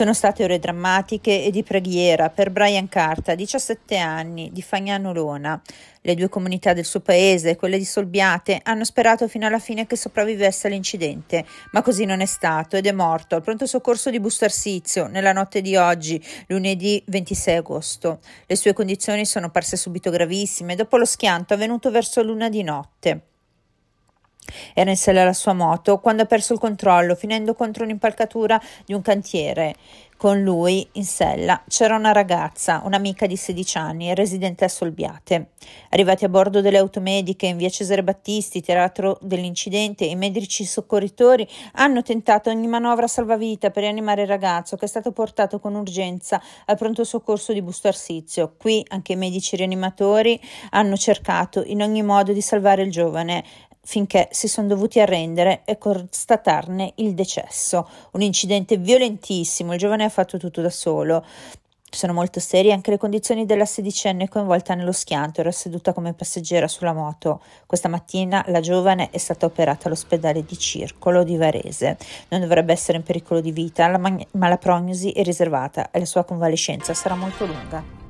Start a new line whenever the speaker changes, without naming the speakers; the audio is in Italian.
Sono state ore drammatiche e di preghiera per Brian Carta, 17 anni, di Fagnano Lona. Le due comunità del suo paese, quelle di Solbiate, hanno sperato fino alla fine che sopravvivesse all'incidente, ma così non è stato ed è morto al pronto soccorso di Busto Arsizio nella notte di oggi, lunedì 26 agosto. Le sue condizioni sono parse subito gravissime dopo lo schianto avvenuto verso l'una di notte. Era in sella alla sua moto quando ha perso il controllo, finendo contro un'impalcatura di un cantiere. Con lui, in sella, c'era una ragazza, un'amica di 16 anni, residente a Solbiate. Arrivati a bordo delle automediche in via Cesare Battisti, teatro dell'incidente, i medici soccorritori hanno tentato ogni manovra salvavita per rianimare il ragazzo che è stato portato con urgenza al pronto soccorso di Busto Arsizio. Qui anche i medici rianimatori hanno cercato in ogni modo di salvare il giovane finché si sono dovuti arrendere e constatarne il decesso. Un incidente violentissimo, il giovane ha fatto tutto da solo. Sono molto serie anche le condizioni della sedicenne coinvolta nello schianto, era seduta come passeggera sulla moto. Questa mattina la giovane è stata operata all'ospedale di Circolo di Varese. Non dovrebbe essere in pericolo di vita, ma la prognosi è riservata e la sua convalescenza sarà molto lunga.